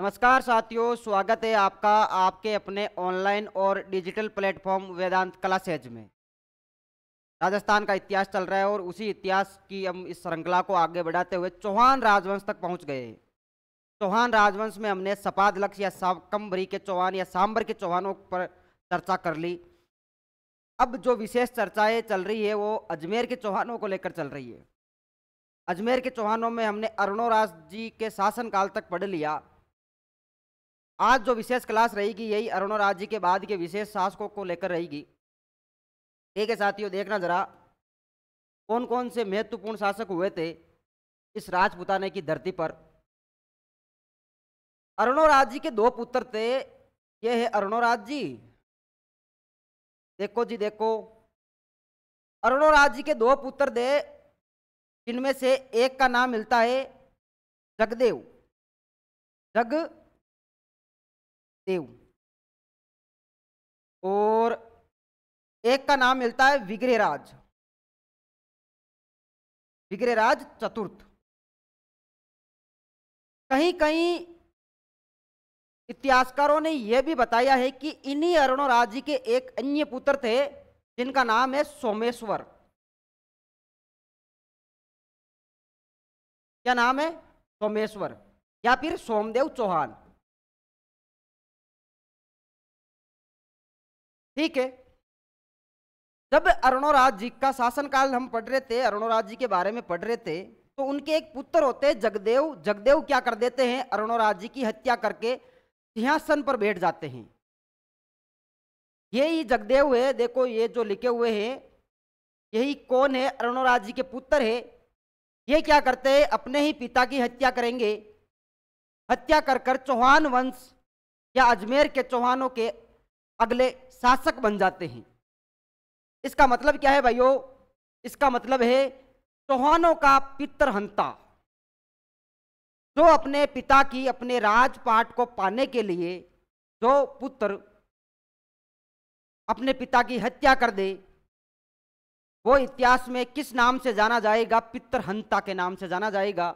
नमस्कार साथियों स्वागत है आपका आपके अपने ऑनलाइन और डिजिटल प्लेटफॉर्म वेदांत कला सेज में राजस्थान का इतिहास चल रहा है और उसी इतिहास की हम इस श्रृंखला को आगे बढ़ाते हुए चौहान राजवंश तक पहुंच गए चौहान राजवंश में हमने सपाद लक्ष्य या कम्बरी के चौहान या सांबर के चौहानों पर चर्चा कर ली अब जो विशेष चर्चाएँ चल रही है वो अजमेर के चौहानों को लेकर चल रही है अजमेर के चौहानों में हमने अरुणोराज जी के शासनकाल तक पढ़ लिया आज जो विशेष क्लास रहेगी यही अरुण और जी के बाद के विशेष शासकों को लेकर रहेगी ठीक है साथियों देखना जरा कौन कौन से महत्वपूर्ण शासक हुए थे इस राजपुताने की धरती पर अरुणोराज जी के दो पुत्र थे ये है अरुणोराज जी देखो जी देखो अरुणोराज जी के दो पुत्र थे जिनमें से एक का नाम मिलता है जगदेव जग देव और एक का नाम मिलता है विग्रहराज विग्रहराज चतुर्थ कहीं कहीं इतिहासकारों ने यह भी बताया है कि इन्हीं अरुणोराज जी के एक अन्य पुत्र थे जिनका नाम है सोमेश्वर क्या नाम है सोमेश्वर या फिर सोमदेव चौहान ठीक है जब अरुणोराज जी का शासनकाल हम पढ़ रहे थे अरुणोराज जी के बारे में पढ़ रहे थे तो उनके एक पुत्र होते हैं जगदेव जगदेव क्या कर देते हैं अरुणोराज जी की हत्या करके सिंहासन पर बैठ जाते हैं ही जगदेव है देखो ये जो लिखे हुए हैं यही कौन है अरुणोराज जी के पुत्र है ये क्या करते हैं अपने ही पिता की हत्या करेंगे हत्या कर कर चौहान वंश या अजमेर के चौहानों के अगले शासक बन जाते हैं इसका मतलब क्या है भाइयों इसका मतलब है चौहानों का पितरहंता जो अपने पिता की अपने राजपाट को पाने के लिए जो पुत्र अपने पिता की हत्या कर दे वो इतिहास में किस नाम से जाना जाएगा पितरहंता के नाम से जाना जाएगा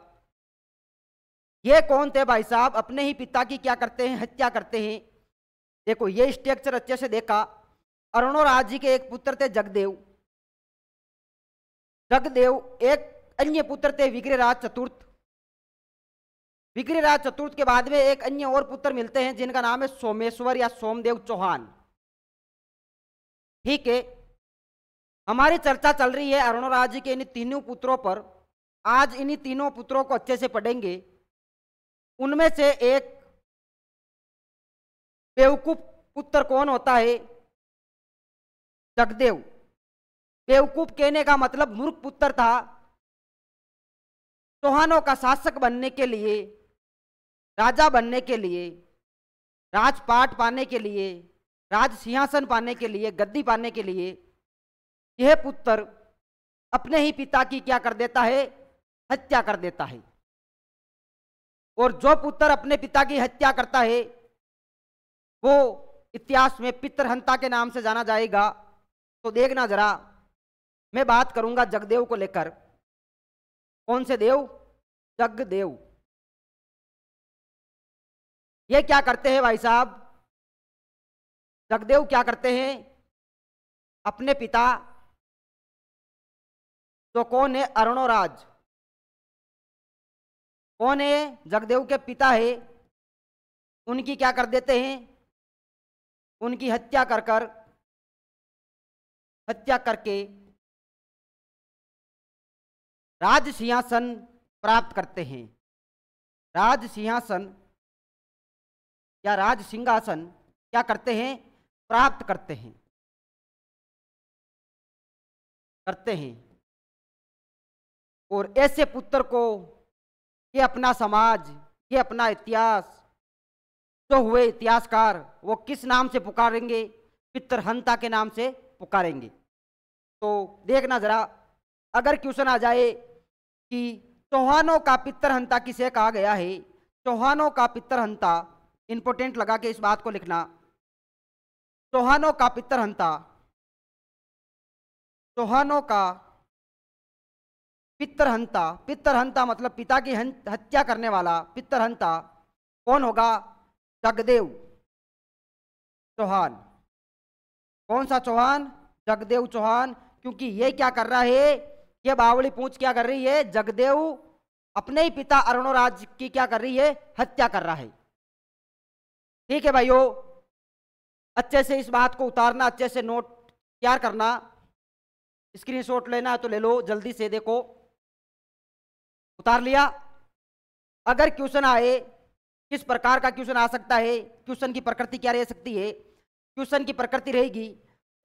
ये कौन थे भाई साहब अपने ही पिता की क्या करते हैं हत्या करते हैं देखो ये स्ट्रक्चर अच्छे से देखा अरुणोराज जी के एक पुत्र थे जगदेव जगदेव एक अन्य पुत्र थे विग्रहराज चतुर्थ विग्रहराज चतुर्थ के बाद में एक अन्य और पुत्र मिलते हैं जिनका नाम है सोमेश्वर या सोमदेव चौहान ठीक है हमारी चर्चा चल रही है अरुणोराज जी के इन तीनों पुत्रों पर आज इन्हीं तीनों पुत्रों को अच्छे से पढ़ेंगे उनमें से एक बेवकूफ पुत्र कौन होता है जगदेव बेवकूफ कहने का मतलब मूर्ख पुत्र था चौहानों का शासक बनने के लिए राजा बनने के लिए राजपाट पाने के लिए राज सिंहासन पाने के लिए गद्दी पाने के लिए यह पुत्र अपने ही पिता की क्या कर देता है हत्या कर देता है और जो पुत्र अपने पिता की हत्या करता है वो इतिहास में पितरहंता के नाम से जाना जाएगा तो देखना जरा मैं बात करूंगा जगदेव को लेकर कौन से देव जगदेव ये क्या करते हैं भाई साहब जगदेव क्या करते हैं अपने पिता तो कौन है अरुणोराज कौन है जगदेव के पिता है उनकी क्या कर देते हैं उनकी हत्या कर कर हत्या करके राज सिंहासन प्राप्त करते हैं राज सिंहासन या राज सिंहासन क्या करते हैं प्राप्त करते हैं करते हैं और ऐसे पुत्र को ये अपना समाज ये अपना इतिहास तो हुए इतिहासकार वो किस नाम से पुकारेंगे पितरहंता के नाम से पुकारेंगे तो देखना जरा अगर क्वेश्चन आ जाए कि चौहानों का पितरहंता किसे कहा गया है चौहानों का पितरहंता इंपोर्टेंट लगा के इस बात को लिखना चौहानों का पितरहंता चौहानों का पितरहंता पितरहंता मतलब पिता की हत्या करने वाला पितरहंता कौन होगा जगदेव चौहान कौन सा चौहान जगदेव चौहान क्योंकि ये क्या कर रहा है ये बावली पूछ क्या कर रही है जगदेव अपने ही पिता अरुणोराज की क्या कर रही है हत्या कर रहा है ठीक है भाइयों अच्छे से इस बात को उतारना अच्छे से नोट तैयार करना स्क्रीनशॉट लेना है तो ले लो जल्दी से देखो उतार लिया अगर क्वेश्चन आए किस प्रकार का क्वेश्चन आ सकता है क्वेश्चन की प्रकृति क्या रह सकती है क्वेश्चन की प्रकृति रहेगी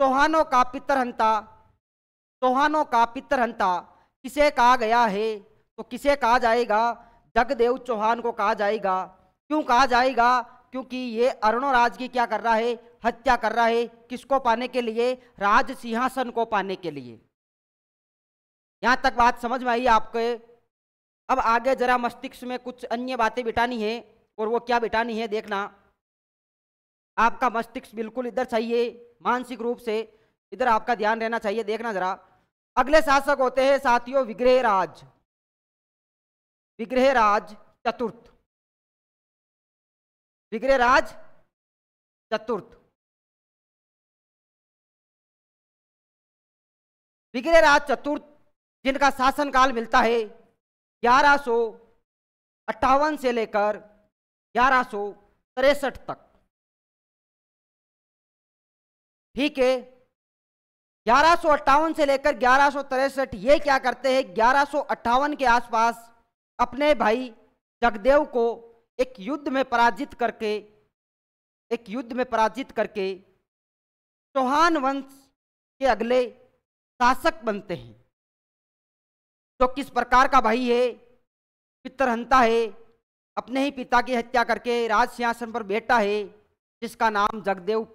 चौहानों का पितरहंता चौहानों का पितरहंता किसे कहा गया है तो किसे कहा जाएगा जगदेव चौहान को कहा जाएगा क्यों कहा जाएगा क्योंकि ये अरुणो राज की क्या कर रहा है हत्या कर रहा है किसको पाने के लिए राज सिंहासन को पाने के लिए यहां तक बात समझ में आई आपके अब आगे जरा मस्तिष्क में कुछ अन्य बातें बिटानी है और वो क्या बिटानी है देखना आपका मस्तिष्क बिल्कुल इधर चाहिए मानसिक रूप से इधर आपका ध्यान रहना चाहिए देखना जरा अगले शासक होते हैं साथियों विग्रहराज विग्रहराज चतुर्थ विग्रहराज चतुर्थ विग्रहराज चतुर्थ जिनका शासनकाल मिलता है ग्यारह सौ अट्ठावन से लेकर ग्यारह सौ तिरसठ तक ठीक है ग्यारह अट्ठावन से लेकर ग्यारह ये क्या करते हैं ग्यारह के आसपास अपने भाई जगदेव को एक युद्ध में पराजित करके एक युद्ध में पराजित करके चौहान वंश के अगले शासक बनते हैं जो किस प्रकार का भाई है पितरहंता है अपने ही पिता की हत्या करके राज सिंहासन पर बैठा है जिसका नाम जगदेव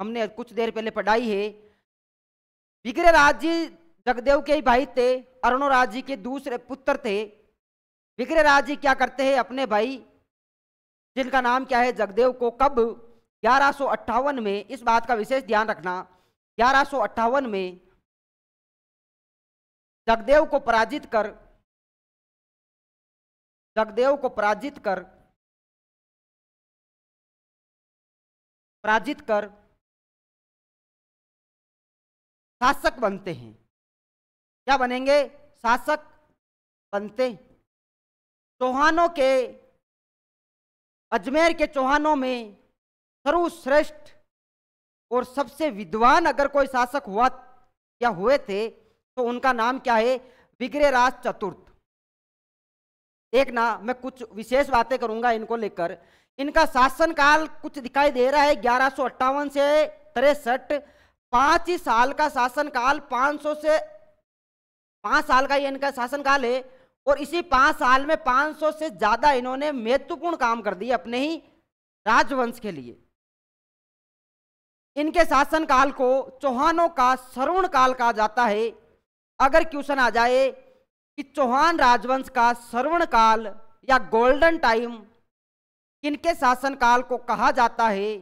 हमने कुछ देर पहले पढ़ाई है विग्रह राज जी जगदेव के ही भाई थे अरुणो राज जी के दूसरे पुत्र थे विग्रह राज जी क्या करते हैं अपने भाई जिनका नाम क्या है जगदेव को कब ग्यारह में इस बात का विशेष ध्यान रखना ग्यारह में जगदेव को पराजित कर जगदेव को पराजित कर पराजित कर शासक बनते हैं क्या बनेंगे शासक बनते चौहानों के अजमेर के चौहानों में सर्वश्रेष्ठ और सबसे विद्वान अगर कोई शासक हुआ या हुए थे तो उनका नाम क्या है विग्रहराज चतुर्थ एक ना मैं कुछ विशेष बातें करूंगा इनको लेकर इनका शासन काल कुछ दिखाई दे रहा है ग्यारह से तिरसठ पांच ही साल का शासन काल 500 से पांच साल का ये इनका काल है और इसी पांच साल में 500 से ज्यादा इन्होंने महत्वपूर्ण काम कर दिए अपने ही राजवंश के लिए इनके शासनकाल को चौहानों का सरुण काल कहा जाता है अगर क्वेश्चन आ जाए कि चौहान राजवंश का श्रवण काल या गोल्डन टाइम किनके शासनकाल को कहा जाता है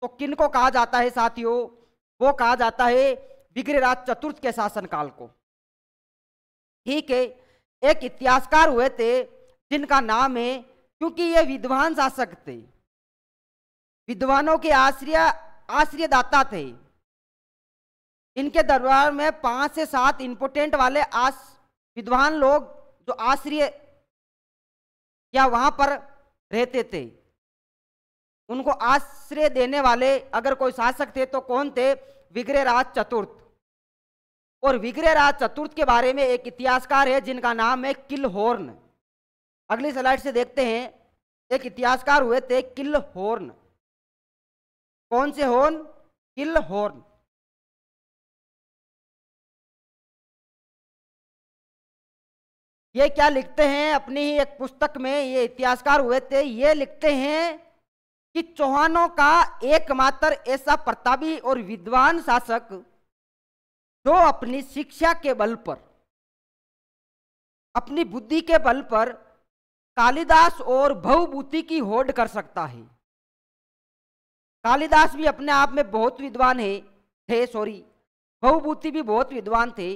तो किनको कहा जाता है साथियों वो कहा जाता है विग्रहराज चतुर्थ के शासनकाल को ठीक है एक इतिहासकार हुए थे जिनका नाम है क्योंकि ये विद्वान शासक थे विद्वानों के आश्रय आश्रयदाता थे इनके दरबार में पांच से सात इंपोर्टेंट वाले आश विद्वान लोग जो आश्रय या वहां पर रहते थे उनको आश्रय देने वाले अगर कोई शासक थे तो कौन थे विग्रहराज चतुर्थ और विग्रहराज चतुर्थ के बारे में एक इतिहासकार है जिनका नाम है किल होर्न अगली स्लाइड से देखते हैं एक इतिहासकार हुए थे किल होर्न कौन से होर्न किल होर्न ये क्या लिखते हैं अपनी ही एक पुस्तक में ये इतिहासकार हुए थे ये लिखते हैं कि चौहानों का एकमात्र ऐसा प्रतापी और विद्वान शासक जो अपनी शिक्षा के बल पर अपनी बुद्धि के बल पर कालिदास और बहुभूति की होड़ कर सकता है कालिदास भी अपने आप में बहुत विद्वान है थे सॉरी बहुभूति भी बहुत विद्वान थे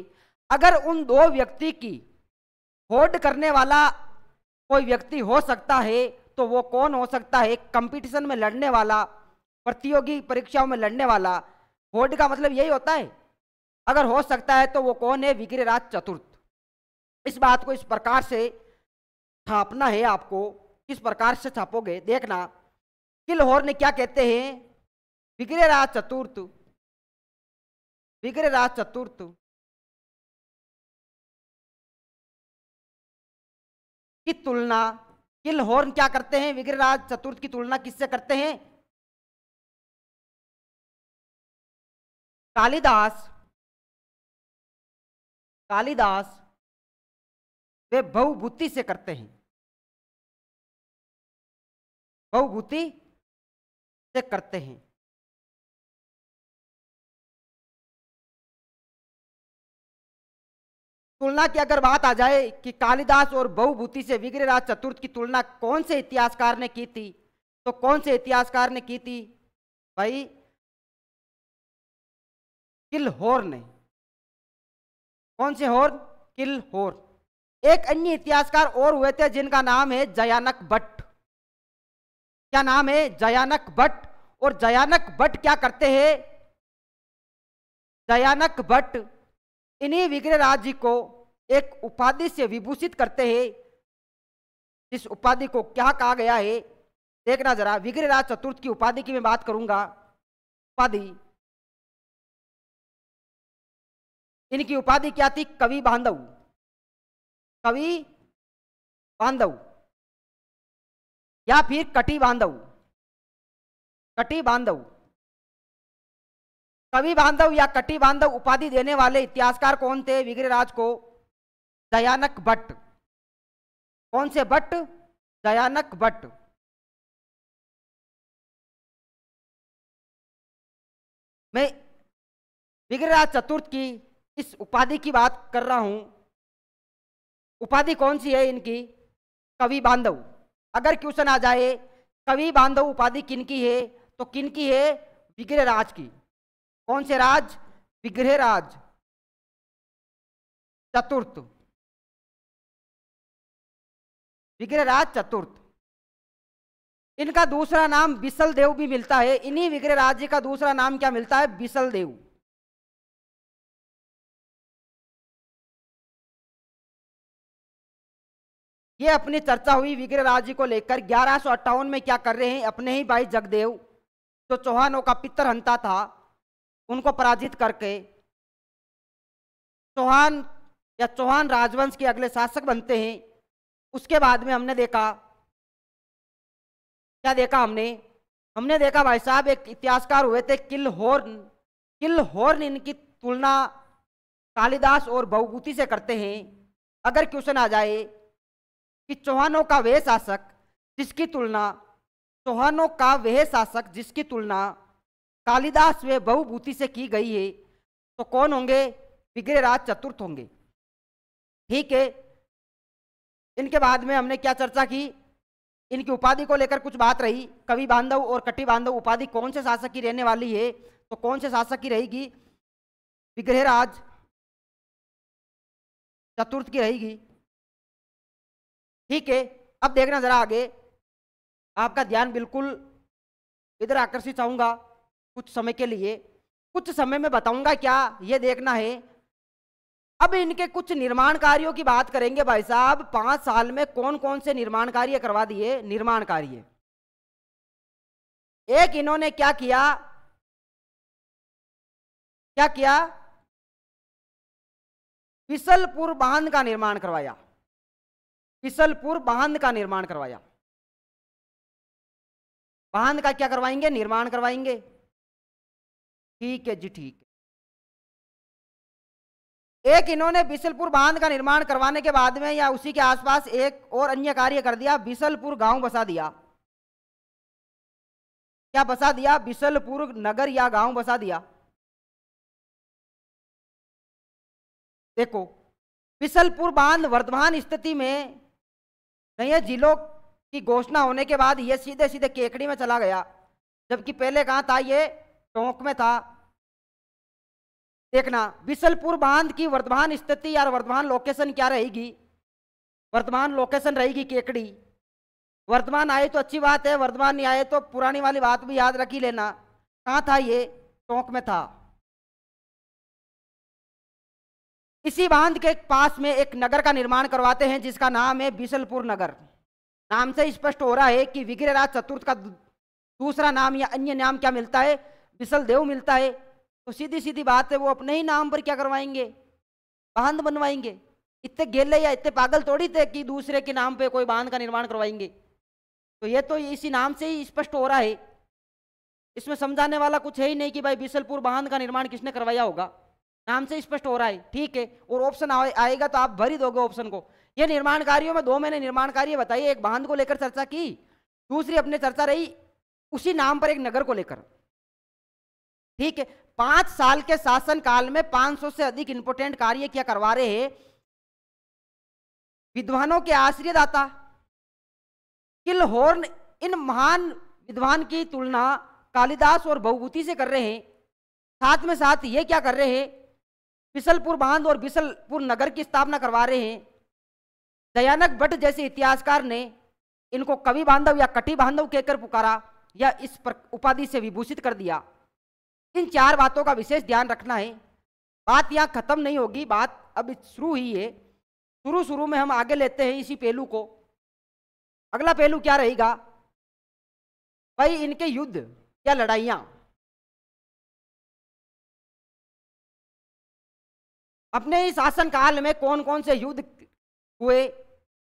अगर उन दो व्यक्ति की होल्ड करने वाला कोई व्यक्ति हो सकता है तो वो कौन हो सकता है कंपटीशन में लड़ने वाला प्रतियोगी परीक्षाओं में लड़ने वाला होल्ड का मतलब यही होता है अगर हो सकता है तो वो कौन है विग्रहराज चतुर्थ इस बात को इस प्रकार से छापना है आपको किस प्रकार से छापोगे देखना होर ने क्या कहते हैं विग्रहराज चतुर्थ विग्रहराज चतुर्थ की तुलना किल हॉर्न क्या करते हैं विग्रहराज चतुर्थ की तुलना किससे करते हैं कालिदास कालिदास वे बहुभूति से करते हैं बहुभूति से करते हैं तुलना की अगर बात आ जाए कि कालिदास और बहुभूति से विग्रहराज चतुर्थ की तुलना कौन से इतिहासकार ने की थी तो कौन से इतिहासकार ने की थी भाई किल होर ने कौन से होर किल होर एक अन्य इतिहासकार और हुए थे जिनका नाम है जयानक भट्ट क्या नाम है जयानक भट्ट और जयानक भट्ट क्या करते हैं जयानक भट्ट इन्हीं विग्रह राज्य जी को एक उपाधि से विभूषित करते हैं इस उपाधि को क्या कहा गया है देखना जरा विग्रह राज चतुर्थ की उपाधि की मैं बात करूंगा उपाधि इनकी उपाधि क्या थी कवि बांधव कवि बांधव या फिर कटी बांधव कटी बांधव कवि बांधव या कटी बांधव उपाधि देने वाले इतिहासकार कौन थे विग्रहराज को दयानक भट्ट कौन से भट्ट दयानक भट्ट मैं विग्रहराज चतुर्थ की इस उपाधि की बात कर रहा हूं उपाधि कौन सी है इनकी कवि बांधव अगर क्वेश्चन आ जाए कवि बांधव उपाधि किनकी है तो किनकी है विग्रहराज की कौन से राज विग्रह राज चतुर्थ विग्रह राज चतुर्थ इनका दूसरा नाम बिसल देव भी मिलता है इन्हीं विग्रह राज्य का दूसरा नाम क्या मिलता है बिसल देव ये अपनी चर्चा हुई विग्रह राज्य को लेकर ग्यारह में क्या कर रहे हैं अपने ही भाई जगदेव जो चौहानों का पितर हंता था उनको पराजित करके चौहान या चौहान राजवंश के अगले शासक बनते हैं उसके बाद में हमने देखा क्या देखा हमने हमने देखा भाई साहब एक इतिहासकार हुए थे किल होर्न किल होर्न इनकी तुलना कालिदास और बहुगुति से करते हैं अगर क्वेश्चन आ जाए कि चौहानों का वह शासक जिसकी तुलना चौहानों का वह शासक जिसकी तुलना कालिदास वे बहुभूति से की गई है तो कौन होंगे विग्रह राज चतुर्थ होंगे ठीक है इनके बाद में हमने क्या चर्चा की इनकी उपाधि को लेकर कुछ बात रही कवि बांधव और कटी बांधव उपाधि कौन से शासक की रहने वाली है तो कौन से शासक की रहेगी विग्रह राज चतुर्थ की रहेगी ठीक है अब देखना जरा आगे आपका ध्यान बिल्कुल इधर आकर्षित चाहूंगा कुछ समय के लिए कुछ समय में बताऊंगा क्या ये देखना है अब इनके कुछ निर्माण कार्यों की बात करेंगे भाई साहब पांच साल में कौन कौन से निर्माण कार्य करवा दिए निर्माण कार्य एक इन्होंने क्या किया क्या किया पिसलपुर बांध का निर्माण करवाया पिसलपुर बांध का निर्माण करवाया बांध का क्या करवाएंगे निर्माण करवाएंगे ठीक है जी ठीक है एक इन्होंने बिसलपुर बांध का निर्माण करवाने के बाद में या उसी के आसपास एक और अन्य कार्य कर दिया बिसलपुर गांव बसा दिया क्या बसा दिया बिसलपुर नगर या गांव बसा दिया देखो बिसलपुर बांध वर्तमान स्थिति में नए जिलों की घोषणा होने के बाद यह सीधे सीधे केकड़ी में चला गया जबकि पहले कहा था ये टोंक में था देखना बिसलपुर बांध की वर्तमान स्थिति या वर्तमान लोकेशन क्या रहेगी वर्तमान लोकेशन रहेगी केकड़ी वर्तमान आए तो अच्छी बात है वर्तमान नहीं आए तो पुरानी वाली बात भी याद रखी लेना कहाँ था ये टोंक में था इसी बांध के पास में एक नगर का निर्माण करवाते हैं जिसका नाम है बिसलपुर नगर नाम से स्पष्ट हो रहा है कि विग्रहराज चतुर्थ का दूसरा नाम या अन्य नाम क्या मिलता है विशल देव मिलता है तो सीधी सीधी बात है वो अपने ही नाम पर क्या करवाएंगे बांध बनवाएंगे इतने गेले या इतने पागल थोड़ी थे कि दूसरे के नाम पे कोई बांध का निर्माण करवाएंगे तो ये तो इसी नाम से ही स्पष्ट हो रहा है इसमें समझाने वाला कुछ है ही नहीं कि भाई बिसलपुर बांध का निर्माण किसने करवाया होगा नाम से स्पष्ट हो रहा है ठीक है और ऑप्शन आएगा तो आप भरी दोगे ऑप्शन को ये निर्माण कार्यों में दो मैंने निर्माण कार्य बताइए एक बांध को लेकर चर्चा की दूसरी अपने चर्चा रही उसी नाम पर एक नगर को लेकर ठीक है पांच साल के शासन काल में 500 से अधिक इंपोर्टेंट कार्य क्या करवा रहे हैं विद्वानों के आश्रयदाता होर्न इन महान विद्वान की तुलना कालिदास और भवभूति से कर रहे हैं साथ में साथ ये क्या कर रहे हैं बिसलपुर बांध और बिसलपुर नगर की स्थापना करवा रहे हैं दयानक भट्ट जैसे इतिहासकार ने इनको कवि बांधव या कटी बांधव कहकर पुकारा या इस उपाधि से विभूषित कर दिया इन चार बातों का विशेष ध्यान रखना है बात यहाँ खत्म नहीं होगी बात अब शुरू ही है शुरू शुरू में हम आगे लेते हैं इसी पहलू को अगला पहलू क्या रहेगा भाई इनके युद्ध या लड़ाइयाँ अपने ही शासन काल में कौन कौन से युद्ध हुए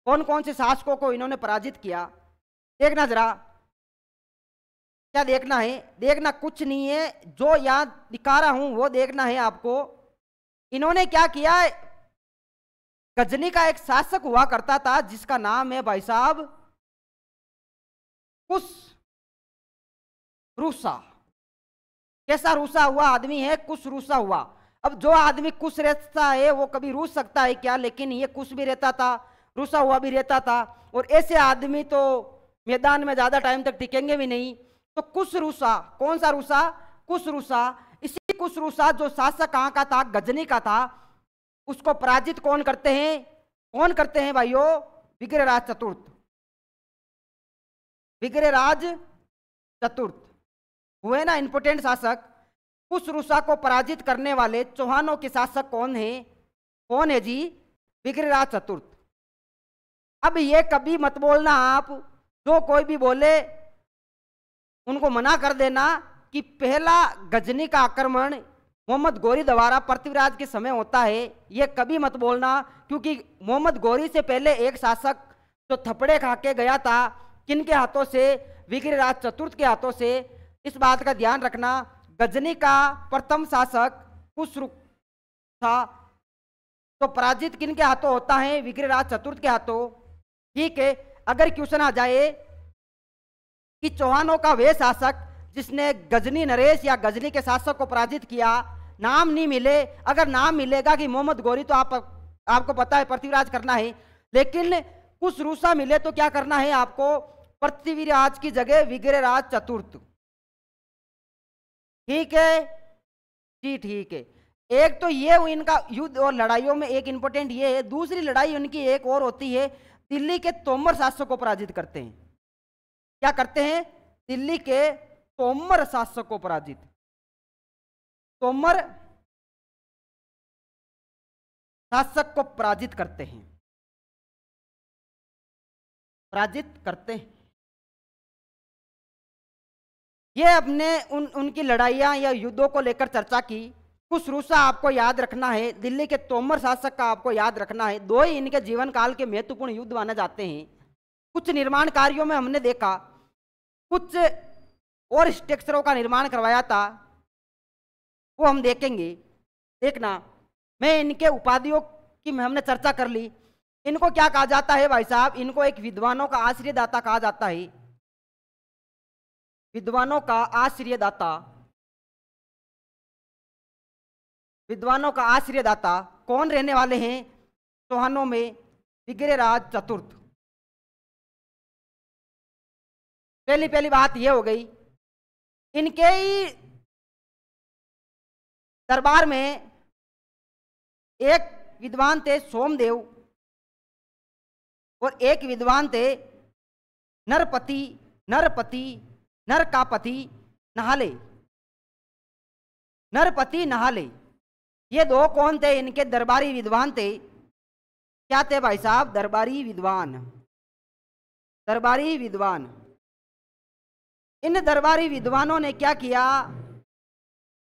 कौन कौन से शासकों को इन्होंने पराजित किया देखना जरा क्या देखना है देखना कुछ नहीं है जो यहाँ दिखा रहा हूँ वो देखना है आपको इन्होंने क्या किया गजनी का एक शासक हुआ करता था जिसका नाम है भाई साहब कुश रूसा कैसा रूसा हुआ आदमी है कुश रूसा हुआ अब जो आदमी कुश रहता है वो कभी रूस सकता है क्या लेकिन ये कुश भी रहता था रूसा हुआ भी रहता था और ऐसे आदमी तो मैदान में ज़्यादा टाइम तक टिकेंगे भी नहीं तो रूसा कौन सा रूसा रूसा इसी रूसा जो शासक कहां का था गजनी का था उसको पराजित कौन करते हैं कौन करते हैं भाइयों विग्रहराज चतुर्थ विग्रहराज चतुर्थ हुए ना इंपोर्टेंट शासक रूसा को पराजित करने वाले चौहानों के शासक कौन है कौन है जी विग्रहराज चतुर्थ अब ये कभी मत बोलना आप जो कोई भी बोले उनको मना कर देना कि पहला गजनी का आक्रमण मोहम्मद गौरी द्वारा पृथ्वीराज के समय होता है ये कभी मत बोलना क्योंकि मोहम्मद गौरी से पहले एक शासक जो थपड़े खा के गया था किन के हाथों से विग्रराज चतुर्थ के हाथों से इस बात का ध्यान रखना गजनी का प्रथम शासक कुश्रुक था तो पराजित किन के हाथों होता है विग्रराज चतुर्थ के हाथों ठीक है अगर क्वेश्चन आ जाए कि चौहानों का वे शासक जिसने गजनी नरेश या गजनी के शासक को पराजित किया नाम नहीं मिले अगर नाम मिलेगा कि मोहम्मद गोरी तो आप आपको पता है पृथ्वीराज करना है लेकिन कुछ रूसा मिले तो क्या करना है आपको पृथ्वीराज की जगह विग्रहराज चतुर्थ ठीक है जी ठीक है एक तो ये इनका युद्ध और लड़ाइयों में एक इंपॉर्टेंट ये है दूसरी लड़ाई उनकी एक और होती है दिल्ली के तोमर शासक को पराजित करते हैं क्या करते हैं दिल्ली के तोमर शासक को पराजित तोमर शासक को पराजित करते हैं पराजित करते हैं ये अपने उन उनकी लड़ाइयाँ या युद्धों को लेकर चर्चा की कुछ रूसा आपको याद रखना है दिल्ली के तोमर शासक का आपको याद रखना है दो ही इनके जीवन काल के महत्वपूर्ण युद्ध माने जाते हैं कुछ निर्माण कार्यों में हमने देखा कुछ और स्ट्रक्चरों का निर्माण करवाया था वो हम देखेंगे देखना मैं इनके उपाधियों की हमने चर्चा कर ली इनको क्या कहा जाता है भाई साहब इनको एक विद्वानों का आश्रयदाता कहा जाता है विद्वानों का आश्रयदाता विद्वानों का आश्रयदाता कौन रहने वाले हैं सोहानों में विग्रहराज चतुर्थ पहली पहली बात यह हो गई इनके ही दरबार में एक विद्वान थे सोमदेव और एक विद्वान थे नरपति नरपति नर का पति नहाले नरपति नहाले ये दो कौन थे इनके दरबारी विद्वान थे क्या थे भाई साहब दरबारी विद्वान दरबारी विद्वान इन दरबारी विद्वानों ने क्या किया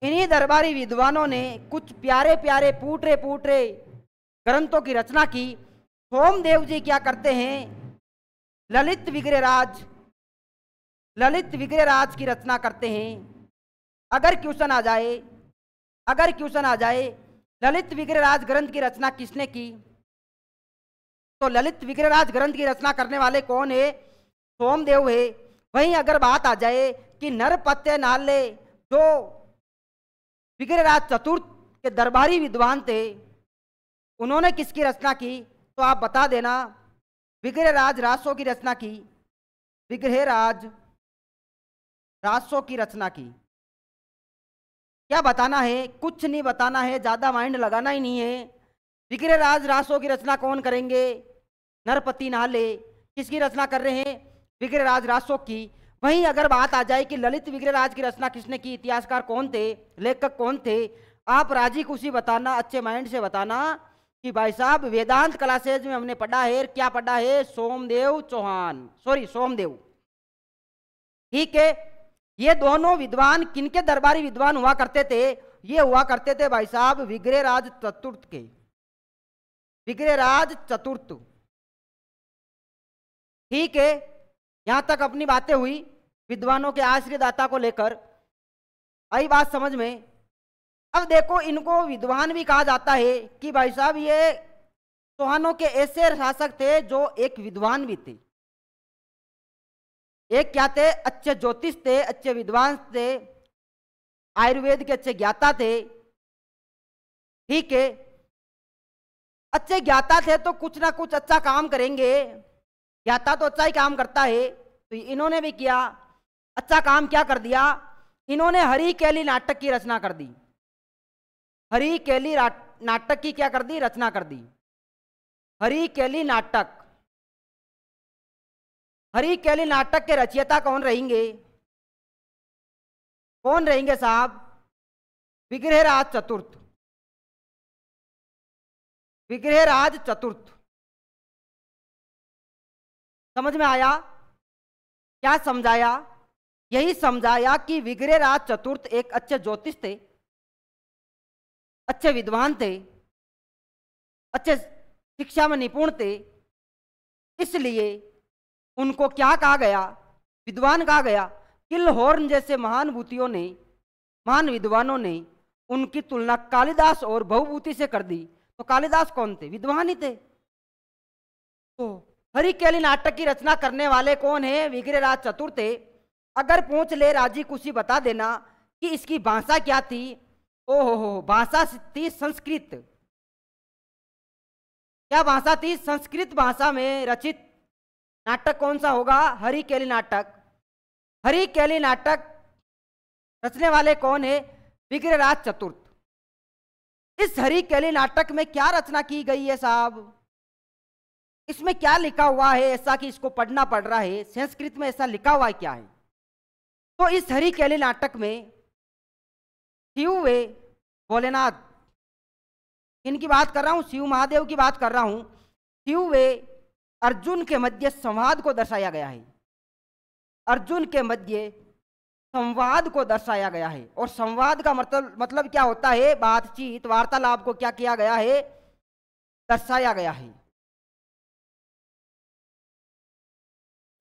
इन्हीं दरबारी विद्वानों ने कुछ प्यारे प्यारे पूटरे पूटरे ग्रंथों की रचना की सोमदेव जी क्या करते हैं ललित विग्रहराज ललित विग्रहराज की रचना करते हैं अगर क्वेश्चन आ जाए अगर क्वेश्चन आ जाए ललित विग्रहराज ग्रंथ की रचना किसने की तो ललित विग्रहराज ग्रंथ की रचना करने वाले कौन है सोमदेव है वहीं अगर बात आ जाए कि नरपत्य नाले जो विग्रहराज चतुर्थ के दरबारी विद्वान थे उन्होंने किसकी रचना की तो आप बता देना विग्रहराज रासो की रचना की विग्रहराज रासो की रचना की क्या बताना है कुछ नहीं बताना है ज़्यादा माइंड लगाना ही नहीं है विग्रहराज रासो की रचना कौन करेंगे नरपति नाले किसकी रचना कर रहे हैं विग्रहराज राजशोक की वहीं अगर बात आ जाए कि ललित विग्रहराज की रचना किसने की इतिहासकार कौन थे लेखक कौन थे आप राजी खुशी बताना अच्छे माइंड से बताना कि भाई साहब वेदांत क्लासेज में हमने पढ़ा है क्या पढ़ा है सोमदेव चौहान सॉरी सोमदेव ठीक है ये दोनों विद्वान किनके दरबारी विद्वान हुआ करते थे ये हुआ करते थे भाई साहब विग्रहराज चतुर्थ के विग्रहराज चतुर्थ ठीक है यहां तक अपनी बातें हुई विद्वानों के आश्रयदाता को लेकर आई बात समझ में अब देखो इनको विद्वान भी कहा जाता है कि भाई साहब ये सोहानों के ऐसे शासक थे जो एक विद्वान भी थे एक क्या थे अच्छे ज्योतिष थे अच्छे विद्वान थे आयुर्वेद के अच्छे ज्ञाता थे ठीक है अच्छे ज्ञाता थे तो कुछ ना कुछ अच्छा काम करेंगे जाता तो अच्छा ही काम करता है तो इन्होंने भी किया अच्छा काम क्या कर दिया इन्होंने हरी कैली नाटक की रचना कर दी हरी कैली नाटक की क्या कर दी रचना कर दी हरी कैली नाटक हरी कैली नाटक के रचयिता कौन रहेंगे कौन रहेंगे साहब विग्रहराज चतुर्थ विग्रहराज चतुर्थ समझ में आया क्या समझाया यही समझाया कि विग्रह राज चतुर्थ एक अच्छे ज्योतिष थे अच्छे विद्वान थे अच्छे शिक्षा में निपुण थे इसलिए उनको क्या कहा गया विद्वान कहा गया किल होर्न जैसे महान भूतियों ने महान विद्वानों ने उनकी तुलना कालिदास और बहुभूति से कर दी तो कालिदास कौन थे विद्वान ही थे तो हरिकेली नाटक की रचना करने वाले कौन है विग्रहराज चतुर्थे अगर पूछ ले राजी कुशी बता देना कि इसकी भाषा क्या थी ओहो हो भाषा थी संस्कृत क्या भाषा थी संस्कृत भाषा में रचित नाटक कौन सा होगा हरी कैली नाटक हरी कैली नाटक रचने वाले कौन है विग्रहराज चतुर्थ इस हरी कैली नाटक में क्या रचना की गई है साहब इसमें क्या लिखा हुआ है ऐसा कि इसको पढ़ना पड़ रहा है संस्कृत में ऐसा लिखा हुआ है क्या है तो इस हरी केले नाटक में शिव वे भोलेनाथ इनकी बात कर रहा हूँ शिव महादेव की बात कर रहा हूँ शिव वे अर्जुन के मध्य संवाद को दर्शाया गया है अर्जुन के मध्य संवाद को दर्शाया गया है और संवाद का मतलब मतलब क्या होता है बातचीत वार्तालाप को क्या किया गया है दर्शाया गया है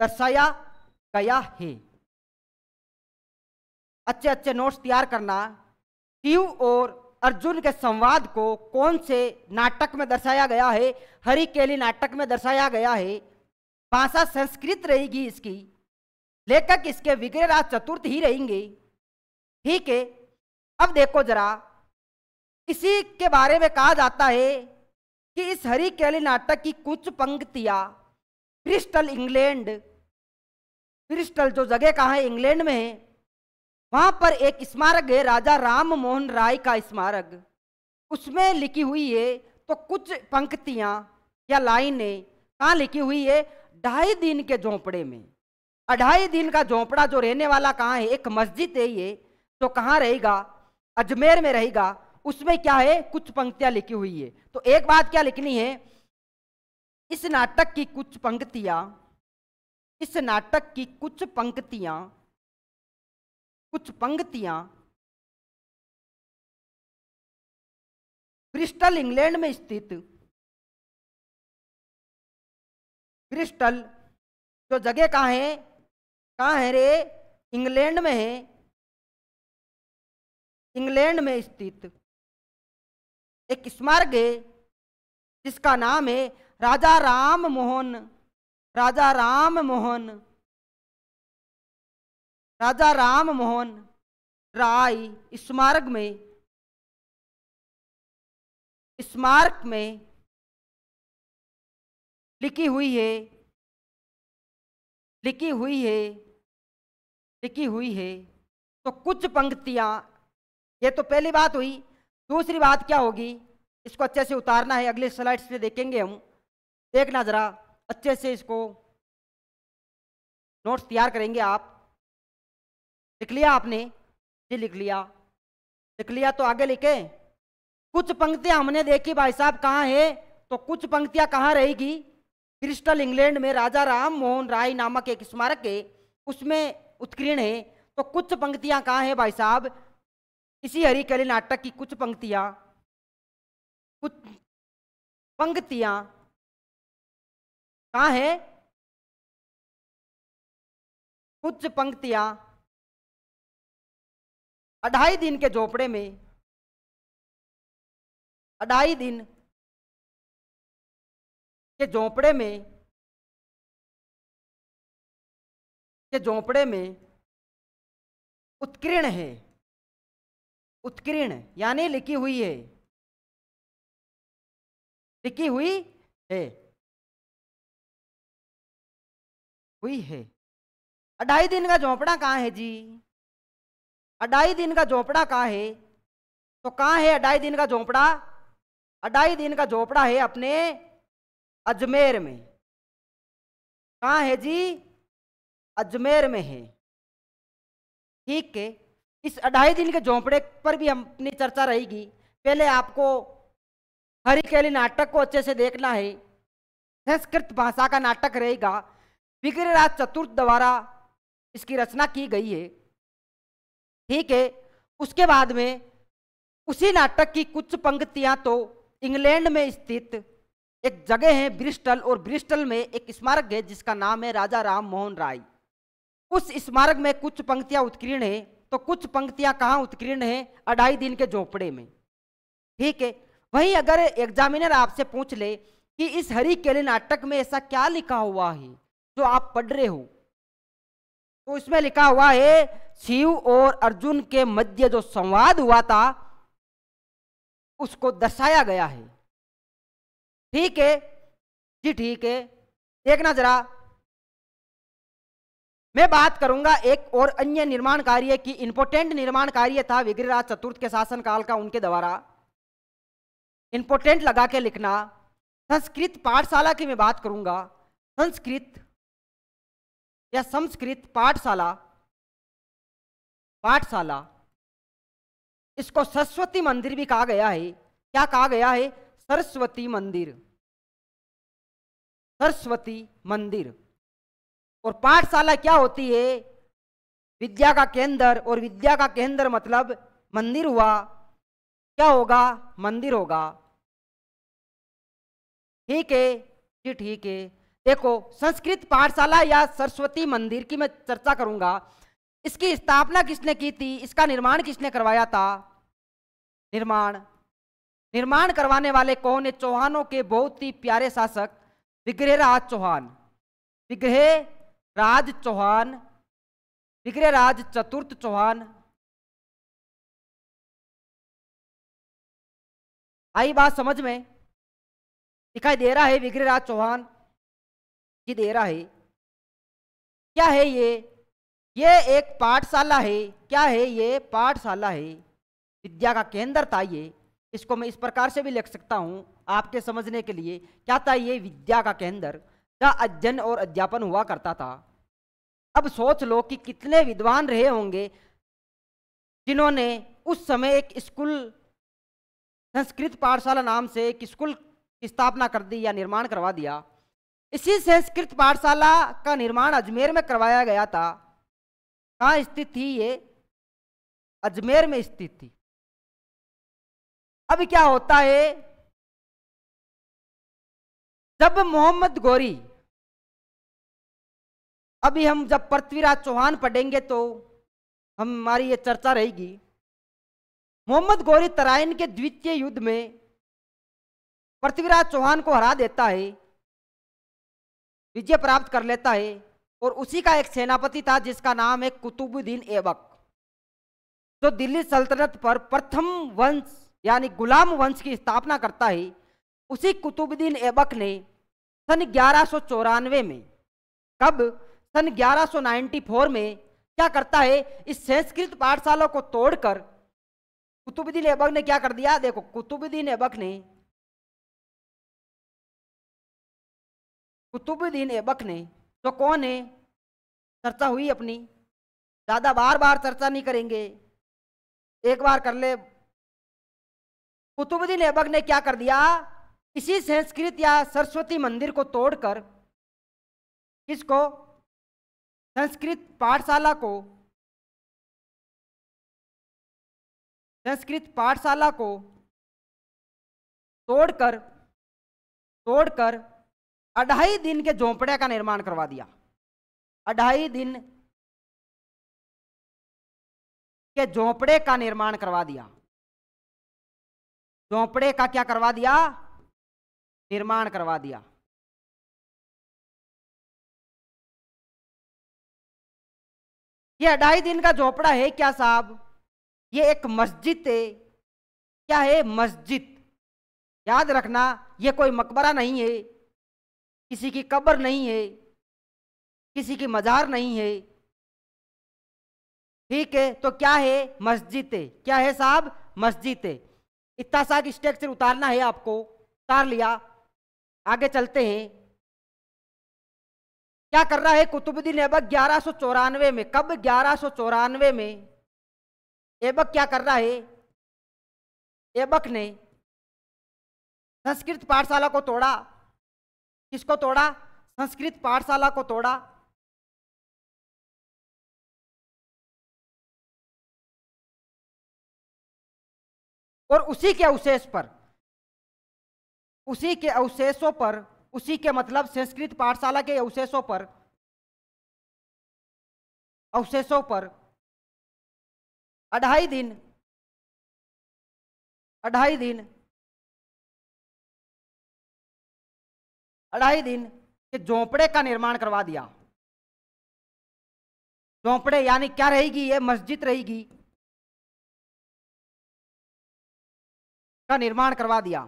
दर्शाया गया है अच्छे अच्छे नोट्स तैयार करना शिव और अर्जुन के संवाद को कौन से नाटक में दर्शाया गया है हरी केली नाटक में दर्शाया गया है भाषा संस्कृत रहेगी इसकी लेखक इसके विग्रह चतुर्थ ही रहेंगे ठीक है अब देखो जरा इसी के बारे में कहा जाता है कि इस हरी केली नाटक की कुछ पंक्तियां ब्रिस्टल इंग्लैंड क्रिस्टल जो जगह कहा है इंग्लैंड में है वहां पर एक स्मारक है राजा राम मोहन राय का स्मारक उसमें लिखी हुई है तो कुछ पंक्तियां या लाइने कहा लिखी हुई है ढाई दिन के झोंपड़े में अढ़ाई दिन का झोंपड़ा जो रहने वाला कहाँ है एक मस्जिद है ये तो कहाँ रहेगा अजमेर में रहेगा उसमें क्या है कुछ पंक्तियां लिखी हुई है तो एक बात क्या लिखनी है इस नाटक की कुछ पंक्तियां इस नाटक की कुछ पंक्तियां कुछ पंक्तियां ब्रिस्टल इंग्लैंड में स्थित ब्रिस्टल जो जगह कहाँ है कहाँ है रे इंग्लैंड में है इंग्लैंड में स्थित एक स्मारक है जिसका नाम है राजा राम मोहन राजा राम मोहन राजा राम मोहन राय स्मारक में स्मारक में लिखी हुई है लिखी हुई है लिखी हुई है तो कुछ पंक्तियां ये तो पहली बात हुई दूसरी बात क्या होगी इसको अच्छे से उतारना है अगले स्लाइड्स पे देखेंगे हम देखना जरा अच्छे से इसको नोट्स तैयार करेंगे आप लिख लिया आपने जी लिख लिया लिख लिया तो आगे लिखे कुछ पंक्तियां हमने देखी भाई साहब कहाँ है तो कुछ पंक्तियां कहाँ रहेगी क्रिस्टल इंग्लैंड में राजा राम मोहन राय नामक एक स्मारक है उसमें उत्कीर्ण है तो कुछ पंक्तियां कहाँ है भाई साहब इसी हरिकली नाटक की कुछ पंक्तियां कुछ पंक्तियां कहा है कुछ पंक्तियां अढ़ाई दिन के झोपड़े में अढ़ाई दिन के झोपड़े में के झोपड़े में उत्कीर्ण है उत्कीर्ण यानी लिखी हुई है लिखी हुई है हुई है अढ़ाई दिन का झोंपड़ा कहाँ है जी अढ़ाई दिन का झोंपड़ा कहाँ है तो कहाँ है अढ़ाई दिन का झोंपड़ा अढ़ाई दिन का झोंपड़ा है अपने अजमेर में कहाँ है जी अजमेर में है ठीक है इस अढ़ाई दिन के झोंपड़े पर भी हम अपनी चर्चा रहेगी पहले आपको हरिकेली नाटक को अच्छे से देखना है संस्कृत भाषा का नाटक रहेगा विग्रहराज चतुर्थ द्वारा इसकी रचना की गई है ठीक है उसके बाद में उसी नाटक की कुछ पंक्तियां तो इंग्लैंड में स्थित एक जगह है ब्रिस्टल और ब्रिस्टल में एक स्मारक है जिसका नाम है राजा राम मोहन राय उस स्मारक में कुछ पंक्तियां उत्कीर्ण है तो कुछ पंक्तियां कहाँ उत्कीर्ण है अढ़ाई दिन के झोंपड़े में ठीक है वहीं अगर एग्जामिनर आपसे पूछ ले कि इस हरी केले नाटक में ऐसा क्या लिखा हुआ है जो आप पढ़ रहे हो तो इसमें लिखा हुआ है शिव और अर्जुन के मध्य जो संवाद हुआ था उसको दर्शाया गया है ठीक है जी ठीक है देखना जरा मैं बात करूंगा एक और अन्य निर्माण कार्य की इंपोर्टेंट निर्माण कार्य था विग्रहराज चतुर्थ के शासन काल का उनके द्वारा इंपोर्टेंट लगा के लिखना संस्कृत पाठशाला की मैं बात करूंगा संस्कृत या संस्कृत पाठशाला पाठशाला इसको सरस्वती मंदिर भी कहा गया है क्या कहा गया है सरस्वती मंदिर सरस्वती मंदिर और पाठशाला क्या होती है विद्या का केंद्र और विद्या का केंद्र मतलब मंदिर हुआ क्या होगा मंदिर होगा ठीक है जी ठीक है देखो संस्कृत पाठशाला या सरस्वती मंदिर की मैं चर्चा करूंगा इसकी स्थापना किसने की थी इसका निर्माण किसने करवाया था निर्माण निर्माण करवाने वाले कौन है चौहानों के बहुत ही प्यारे शासक विग्रह राज चौहान विग्रह राज चौहान विग्रह राज चतुर्थ चौहान आई बात समझ में दिखाई दे रहा है विग्रह राज चौहान जी दे रहा है क्या है ये ये एक पाठशाला है क्या है ये पाठशाला है विद्या का केंद्र था ये इसको मैं इस प्रकार से भी लिख सकता हूँ आपके समझने के लिए क्या था ये विद्या का केंद्र जहाँ अध्ययन और अध्यापन हुआ करता था अब सोच लो कि कितने विद्वान रहे होंगे जिन्होंने उस समय एक स्कूल संस्कृत पाठशाला नाम से एक स्कूल स्थापना कर दी या निर्माण करवा दिया इसी संस्कृत पाठशाला का निर्माण अजमेर में करवाया गया था कहाँ स्थित थी ये अजमेर में स्थित थी अब क्या होता है जब मोहम्मद गौरी अभी हम जब पृथ्वीराज चौहान पढ़ेंगे तो हमारी ये चर्चा रहेगी मोहम्मद गौरी तराइन के द्वितीय युद्ध में पृथ्वीराज चौहान को हरा देता है विजय प्राप्त कर लेता है और उसी का एक सेनापति था जिसका नाम है कुतुबुद्दीन ऐबक जो दिल्ली सल्तनत पर प्रथम वंश यानी गुलाम वंश की स्थापना करता है उसी कुतुबुद्दीन ऐबक ने सन ग्यारह में कब सन 1194 में क्या करता है इस संस्कृत पाठशाला को तोड़कर कुतुबुद्दीन ऐबक ने क्या कर दिया देखो कुतुबुद्दीन ऐबक ने कुतुबुद्दीन ऐबक ने तो कौन है चर्चा हुई अपनी ज़्यादा बार बार चर्चा नहीं करेंगे एक बार कर ले कुतुबुद्दीन ऐबक ने क्या कर दिया इसी संस्कृत या सरस्वती मंदिर को तोड़कर किसको संस्कृत पाठशाला को संस्कृत पाठशाला को तोड़कर तोड़कर अढ़ाई दिन के झोंपड़े का निर्माण करवा दिया अढ़ाई दिन के झोंपड़े का निर्माण करवा दिया झोंपड़े का क्या करवा दिया निर्माण करवा दिया ये अढ़ाई दिन का झोपड़ा है क्या साहब ये एक मस्जिद है क्या है मस्जिद याद रखना ये कोई मकबरा नहीं है किसी की कब्र नहीं है किसी की मज़ार नहीं है ठीक है तो क्या है मस्जिद है क्या है साहब मस्जिद है इतना सा स्ट्रक्चर उतारना है आपको उतार लिया आगे चलते हैं क्या कर रहा है कुतुबुद्दीन ऐबक ग्यारह सौ चौरानवे में कब ग्यारह सौ चौरानवे में ऐबक क्या कर रहा है ऐबक ने संस्कृत पाठशाला को तोड़ा किसको तोड़ा संस्कृत पाठशाला को तोड़ा और उसी के अवशेष पर उसी के अवशेषों पर उसी के मतलब संस्कृत पाठशाला के अवशेषों पर अवशेषों पर अढ़ाई दिन अढ़ाई दिन अढ़ाई दिन के झोंपड़े का निर्माण करवा दिया झोंपड़े यानी क्या रहेगी ये मस्जिद रहेगी का निर्माण करवा दिया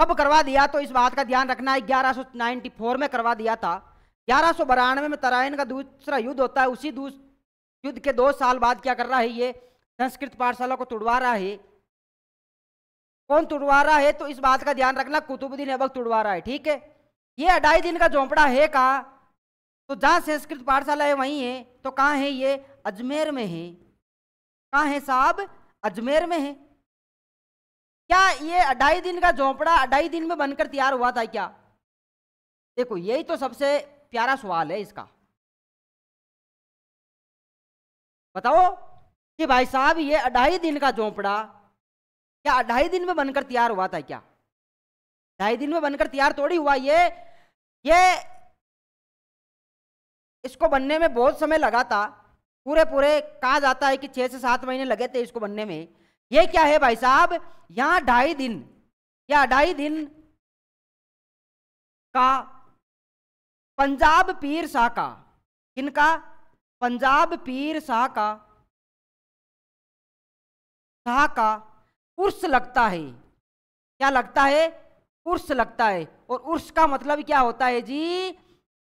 कब करवा दिया तो इस बात का ध्यान रखना है 1194 में करवा दिया था ग्यारह सौ में तराइन का दूसरा युद्ध होता है उसी युद्ध के दो साल बाद क्या कर रहा है ये संस्कृत पाठशाला को तुड़वा रहा है कौन तुड़वा रहा है तो इस बात का ध्यान रखना कुतुबुद्दीन ऐबक तुड़वा रहा है ठीक है ये अढ़ाई दिन का झोंपड़ा है कहा तो जहां संस्कृत पाठशाला है वहीं है तो कहां है ये अजमेर में है कहां है साहब अजमेर में है क्या ये अढ़ाई दिन का झोंपड़ा अढ़ाई दिन में बनकर तैयार हुआ था क्या देखो यही तो सबसे प्यारा सवाल है इसका बताओ कि भाई साहब ये अढ़ाई दिन का झोंपड़ा क्या अढ़ाई दिन में बनकर तैयार हुआ था क्या ढाई दिन में बनकर तैयार थोड़ी हुआ ये ये इसको बनने में बहुत समय लगा था पूरे पूरे कहा जाता है कि छह से सात महीने लगे थे इसको बनने में ये क्या है भाई साहब यहाँ ढाई दिन या ढाई दिन का पंजाब पीर शाह का किनका पंजाब पीर शाह का शाह का उर्स लगता है क्या लगता है उर्स लगता है और उर्स का मतलब क्या होता है जी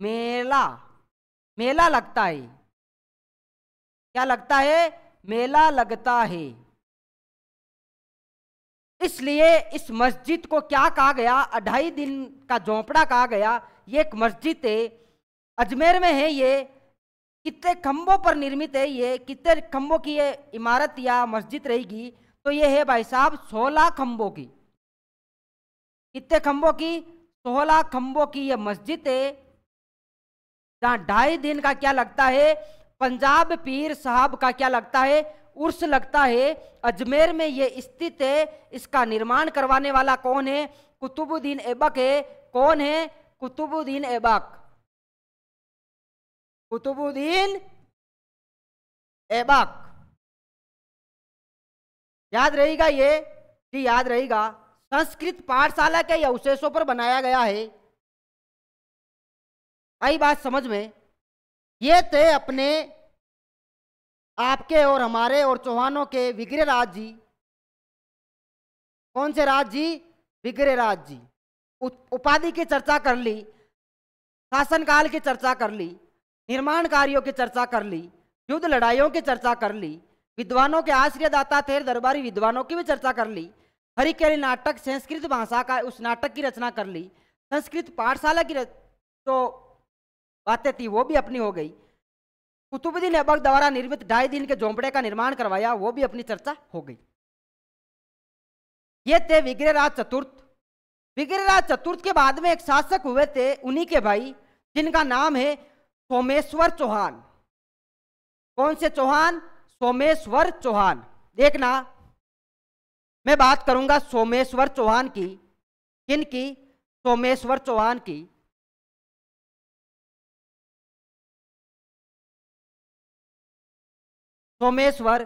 मेला मेला लगता है क्या लगता है मेला लगता है इसलिए इस मस्जिद को क्या कहा गया अढ़ाई दिन का झोंपड़ा कहा गया ये एक मस्जिद है अजमेर में है ये कितने खम्बों पर निर्मित है ये कितने खम्बों की ये इमारत या मस्जिद रहेगी तो ये है भाई साहब सोलह खम्बों की कितने खम्बों की सोलह खम्बों की ये मस्जिद है जहाँ ढाई दिन का क्या लगता है पंजाब पीर साहब का क्या लगता है उर्स लगता है अजमेर में ये स्थित है इसका निर्माण करवाने वाला कौन है कुतुबुद्दीन ऐबक है कौन है कुतुबुद्दीन ऐबक कुतुबुद्दीन ऐबक याद रहेगा ये जी याद रहेगा संस्कृत पाठशाला के अवशेषों पर बनाया गया है आई बात समझ में ये थे अपने आपके और हमारे और चौहानों के विग्रह राज जी कौन से राज जी विग्रह राज जी उपाधि की चर्चा कर ली शासनकाल की चर्चा कर ली निर्माण कार्यों की चर्चा कर ली युद्ध लड़ाइयों की चर्चा कर ली विद्वानों के आश्रयदाता थे दरबारी विद्वानों की भी चर्चा कर ली हरिकेरी नाटक संस्कृत भाषा का उस नाटक की रचना कर ली संस्कृत पाठशाला की जो बातें थी वो भी अपनी हो गई कुतुबुद्दीन ऐबक द्वारा निर्मित ढाई दिन के झोंपड़े का निर्माण करवाया वो भी अपनी चर्चा हो गई ये थे विग्रहराज चतुर्थ विग्रहराज चतुर्थ के बाद में एक शासक हुए थे उन्हीं के भाई जिनका नाम है सोमेश्वर चौहान कौन से चौहान सोमेश्वर चौहान देखना मैं बात करूंगा सोमेश्वर चौहान की किन की सोमेश्वर चौहान की सोमेश्वर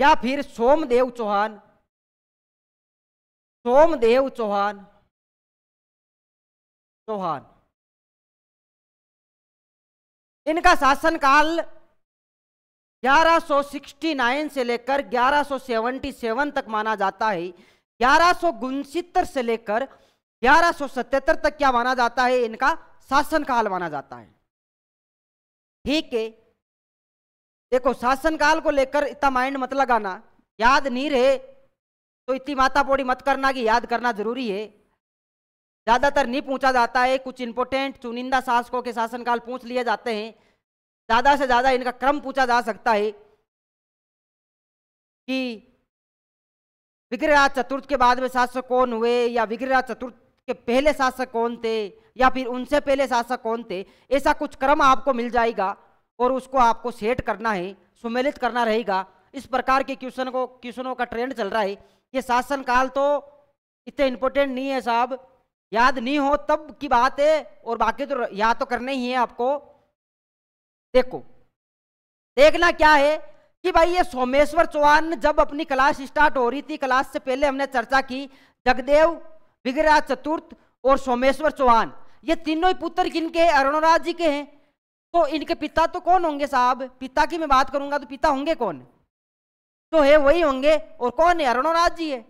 या फिर सोमदेव चौहान सोमदेव चौहान चौहान इनका शासनकाल 1169 से लेकर 1177 तक माना जाता है ग्यारह से लेकर 1177 तक क्या माना जाता है इनका शासनकाल माना जाता है ठीक है देखो शासनकाल को लेकर इतना माइंड मत लगाना याद नहीं रहे तो इतनी माता पोड़ी मत करना कि याद करना जरूरी है ज़्यादातर नहीं पूछा जाता है कुछ इंपोर्टेंट चुनिंदा शासकों के शासनकाल पूछ लिए जाते हैं ज़्यादा से ज़्यादा इनका क्रम पूछा जा सकता है कि विग्रहराज चतुर्थ के बाद में शासक कौन हुए या विग्रहराज चतुर्थ के पहले शासक कौन थे या फिर उनसे पहले शासक कौन थे ऐसा कुछ क्रम आपको मिल जाएगा और उसको आपको सेट करना है सुमेलित करना रहेगा इस प्रकार के क्वेश्चन को क्वेश्चनों का ट्रेंड चल रहा है ये शासनकाल तो इतने इम्पोर्टेंट नहीं है साहब याद नहीं हो तब की बात है और बाकी तो याद तो करने ही है आपको देखो देखना क्या है कि भाई ये सोमेश्वर चौहान जब अपनी क्लास स्टार्ट हो रही थी क्लास से पहले हमने चर्चा की जगदेव विग्रह चतुर्थ और सोमेश्वर चौहान ये तीनों ही पुत्र किनके हैं अरुणराज जी के हैं तो इनके पिता तो कौन होंगे साहब पिता की मैं बात करूंगा तो पिता होंगे कौन तो है वही होंगे और कौन है अरुणोराज जी है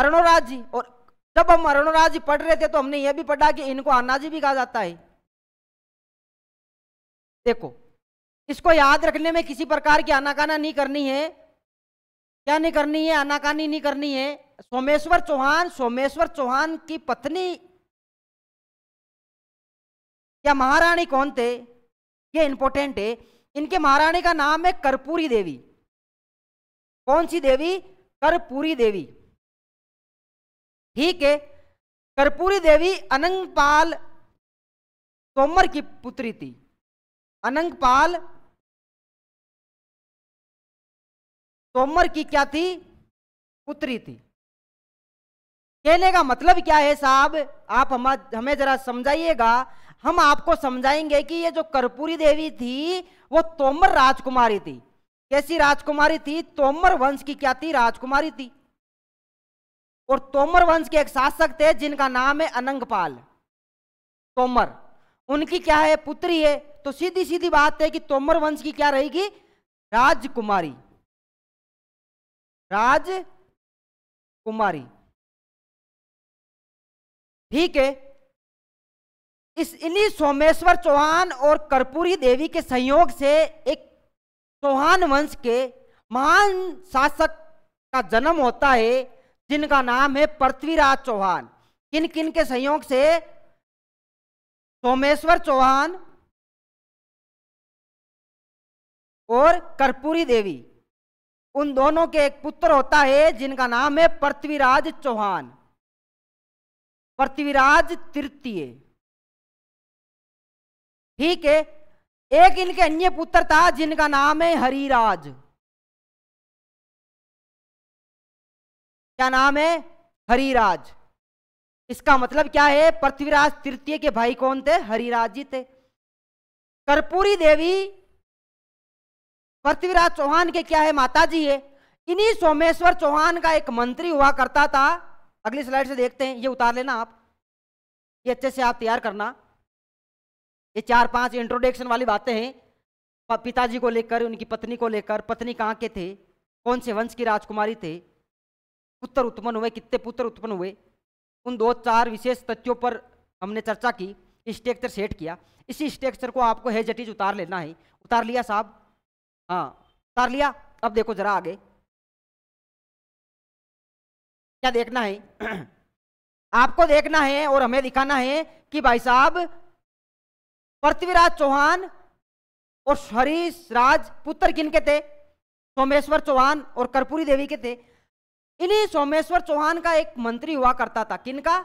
अरुणोराज जी और जब हम अरुणोराज जी पढ़ रहे थे तो हमने यह भी पढ़ा कि इनको अन्नाजी भी कहा जाता है देखो इसको याद रखने में किसी प्रकार की आनाकाना नहीं करनी है क्या नहीं करनी है आनाकानी नहीं करनी है सोमेश्वर चौहान सोमेश्वर चौहान की पत्नी या महारानी कौन थे ये इंपॉर्टेंट है इनके महारानी का नाम है कर्पूरी देवी कौन सी देवी कर्पूरी देवी ठीक है कर्पूरी देवी अनंगपाल तोमर की पुत्री थी अनंगपाल तोमर की क्या थी पुत्री थी कहने का मतलब क्या है साहब आप हम हमें जरा समझाइएगा हम आपको समझाएंगे कि ये जो कर्पूरी देवी थी वो तोमर राजकुमारी थी कैसी राजकुमारी थी तोमर वंश की क्या थी राजकुमारी थी और तोमर वंश के एक शासक थे जिनका नाम है अनंगपाल तोमर उनकी क्या है पुत्री है तो सीधी सीधी बात है कि तोमर वंश की क्या रहेगी राजकुमारी राजकुमारी ठीक है इस इन्हीं सोमेश्वर चौहान और कर्पूरी देवी के संयोग से एक चौहान वंश के महान शासक का जन्म होता है जिनका नाम है पृथ्वीराज चौहान किन किन के सहयोग से सोमेश्वर चौहान और कर्पूरी देवी उन दोनों के एक पुत्र होता है जिनका नाम है पृथ्वीराज चौहान पृथ्वीराज तृतीय ठीक है एक इनके अन्य पुत्र था जिनका नाम है हरिराज क्या नाम है हरिराज इसका मतलब क्या है पृथ्वीराज तृतीय के भाई कौन थे हरिराज जी थे कर्पूरी देवी पृथ्वीराज चौहान के क्या है माता जी है इन्हीं सोमेश्वर चौहान का एक मंत्री हुआ करता था अगली स्लाइड से देखते हैं ये उतार लेना आप ये अच्छे से आप तैयार करना ये चार पांच इंट्रोडक्शन वाली बातें हैं पिताजी को लेकर उनकी पत्नी को लेकर पत्नी कहाँ के थे कौन से वंश की राजकुमारी थे पुत्र उत्पन्न हुए कितने पुत्र उत्पन्न हुए उन दो चार विशेष तथ्यों पर हमने चर्चा की स्ट्रक्चर सेट किया इसी स्ट्रक्चर को आपको है जटीज उतार लेना है उतार लिया साहब हाँ उतार लिया अब देखो जरा आगे क्या देखना है आपको देखना है और हमें दिखाना है कि भाई साहब पृथ्वीराज चौहान और हरीश राज पुत्र किन के थे सोमेश्वर चौहान और कर्पूरी देवी के थे इन्हीं सोमेश्वर चौहान का एक मंत्री हुआ करता था किनका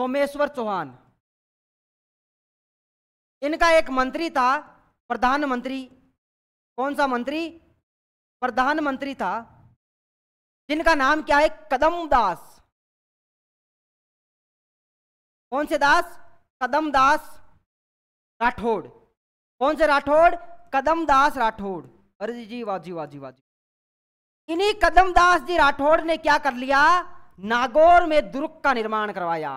सोमेश्वर चौहान इनका एक मंत्री था प्रधानमंत्री कौन सा मंत्री प्रधानमंत्री था जिनका नाम क्या है कदम दास कौन से दास कदम दास राठौड़ कौन से राठौड़ कदम दास राठौड़ अरे जी वाजी जी वाजी इन्हीं कदमदास जी राठौड़ ने क्या कर लिया नागौर में दुर्ग का निर्माण करवाया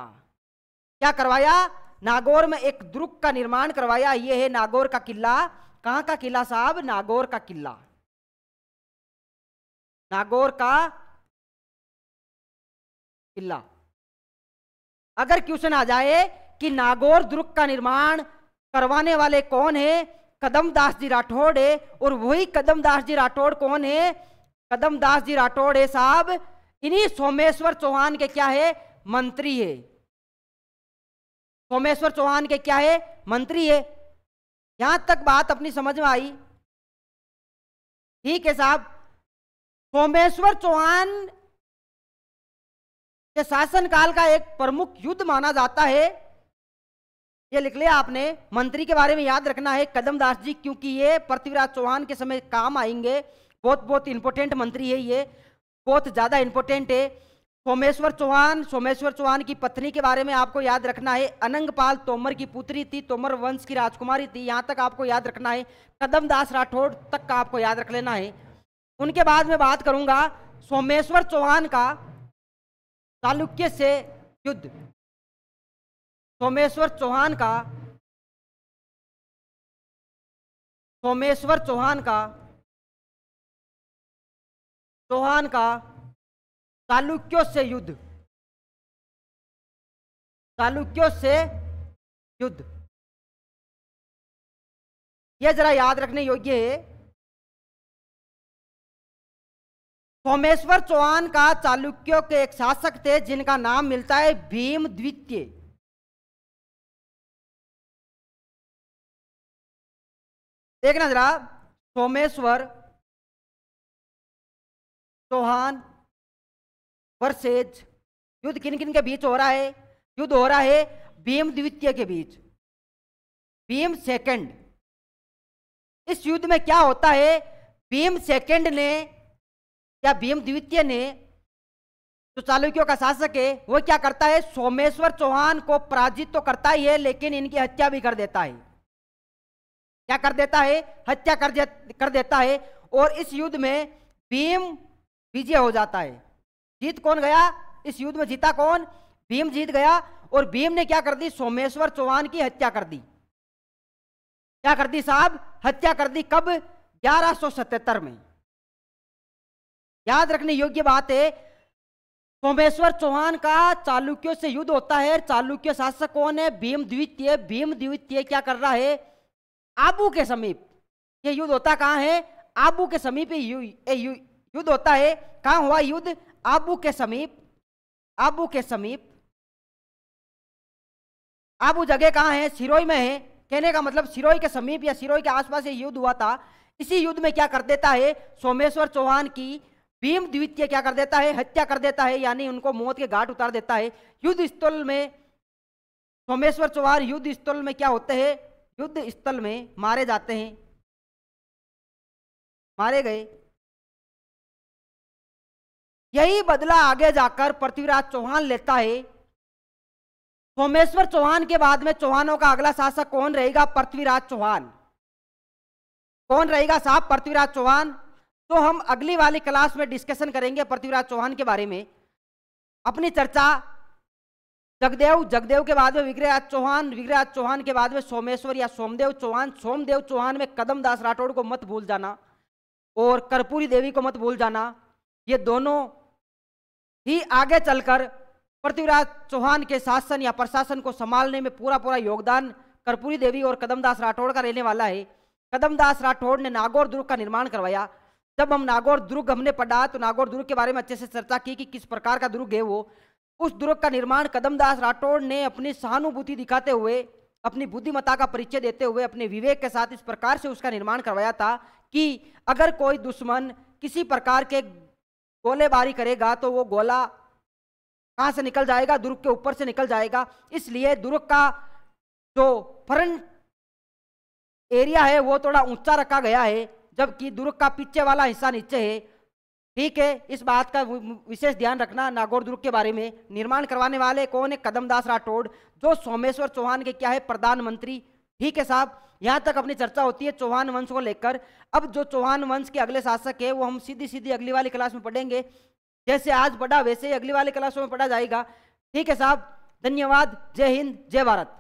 क्या करवाया नागौर में एक दुर्ग का निर्माण करवाया ये है नागौर का किला कहां का किला साहब नागौर का किला नागौर का किला अगर क्वेश्चन आ जाए कि नागौर दुर्ग का निर्माण करवाने वाले कौन है कदमदास जी राठौड़ है और वही कदमदास जी राठौड़ कौन है कदम दास जी राठौड़ है साहब इन्हीं सोमेश्वर चौहान के क्या है मंत्री है सोमेश्वर चौहान के क्या है मंत्री है यहां तक बात अपनी समझ में आई ठीक है साहब सोमेश्वर चौहान के शासन काल का एक प्रमुख युद्ध माना जाता है ये लिख लिया आपने मंत्री के बारे में याद रखना है कदमदास जी क्योंकि ये पृथ्वीराज चौहान के समय काम आएंगे बहुत बहुत इंपॉर्टेंट मंत्री है ये बहुत ज़्यादा इंपॉर्टेंट है सोमेश्वर चौहान सोमेश्वर चौहान की पत्नी के बारे में आपको याद रखना है अनंगपाल तोमर की पुत्री थी तोमर वंश की राजकुमारी थी यहाँ तक आपको याद रखना है कदम दास राठौड़ तक का आपको याद रख लेना है उनके बाद में बात करूंगा सोमेश्वर चौहान का चालुक्य से युद्ध सोमेश्वर चौहान का सोमेश्वर चौहान का चौहान का चालुक्यों से युद्ध चालुक्यों से युद्ध यह जरा याद रखने योग्य है सोमेश्वर चौहान का चालुक्यों के एक शासक थे जिनका नाम मिलता है भीम द्वितीय देखना जरा सोमेश्वर चौहान वर्सेज युद्ध किन किन के बीच हो रहा है युद्ध हो रहा है भीम द्वितीय के बीच भीम सेकंड इस युद्ध में क्या होता है भीम सेकंड ने या भीम द्वितीय ने जो चालुक्यों का शासक है वो क्या करता है सोमेश्वर चौहान को पराजित तो करता ही है लेकिन इनकी हत्या भी कर देता है क्या कर देता है हत्या कर, कर देता है और इस युद्ध में भीम विजय हो जाता है जीत कौन गया इस युद्ध में जीता कौन भीम जीत गया और भीम ने क्या कर दी सोमेश्वर चौहान की हत्या कर दी क्या कर दी साहब हत्या कर दी कब 1177 में याद रखने योग्य बात है सोमेश्वर चौहान का चालुक्यों से युद्ध होता है चालुक्य शासक कौन है भीम द्वितीय भीम द्वितीय क्या कर रहा है आबू के समीप ये युद्ध होता कहां है आबू के समीप युद्ध होता है कहाँ हुआ युद्ध आबू के समीप आबू के समीप आबू जगह कहाँ है सिरोई में है कहने का मतलब सिरोई के समीप या सिरोई के आसपास ये युद्ध हुआ था इसी युद्ध में क्या कर देता है सोमेश्वर चौहान की भीम द्वितीय क्या कर देता है हत्या कर देता है यानी उनको मौत के घाट उतार देता है युद्ध स्थल में सोमेश्वर चौहान युद्ध स्थल में क्या होते हैं युद्ध स्थल में मारे जाते हैं मारे गए यही बदला आगे जाकर पृथ्वीराज चौहान लेता है सोमेश्वर चौहान के बाद में चौहानों का अगला शासक कौन रहेगा पृथ्वीराज चौहान कौन रहेगा साहब पृथ्वीराज चौहान तो हम अगली वाली क्लास में डिस्कशन करेंगे पृथ्वीराज चौहान के बारे में अपनी चर्चा जगदेव जगदेव के बाद में विग्रहराज चौहान विग्रहराज चौहान के बाद में सोमेश्वर या सोमदेव चौहान सोमदेव चौहान में कदम दास राठौड़ को मत भूल जाना और कर्पूरी देवी को मत भूल जाना ये दोनों ही आगे चलकर पृथ्वीराज चौहान के शासन या प्रशासन को संभालने में पूरा पूरा योगदान कर्पूरी देवी और कदमदास राठौड़ का रहने वाला है कदमदास राठौड़ ने नागौर दुर्ग का निर्माण करवाया जब हम नागौर दुर्ग हमने पढ़ा तो नागौर दुर्ग के बारे में अच्छे से चर्चा की कि किस प्रकार का दुर्ग है वो उस दुर्ग का निर्माण कदमदास राठौड़ ने अपनी सहानुभूति दिखाते हुए अपनी बुद्धिमता का परिचय देते हुए अपने विवेक के साथ इस प्रकार से उसका निर्माण करवाया था कि अगर कोई दुश्मन किसी प्रकार के गोलेबारी करेगा तो वो गोला कहाँ से निकल जाएगा दुर्ग के ऊपर से निकल जाएगा इसलिए दुर्ग का जो फ्रंट एरिया है वो थोड़ा ऊंचा रखा गया है जबकि दुर्ग का पीछे वाला हिस्सा नीचे है ठीक है इस बात का विशेष ध्यान रखना नागौर दुर्ग के बारे में निर्माण करवाने वाले कौन है कदमदास राठौड़ जो सोमेश्वर चौहान के क्या है प्रधानमंत्री ठीक है साहब यहाँ तक अपनी चर्चा होती है चौहान वंश को लेकर अब जो चौहान वंश के अगले शासक है वो हम सीधी सीधी अगली वाली क्लास में पढ़ेंगे जैसे आज पढ़ा वैसे ही अगली वाली क्लासों में पढ़ा जाएगा ठीक है साहब धन्यवाद जय हिंद जय भारत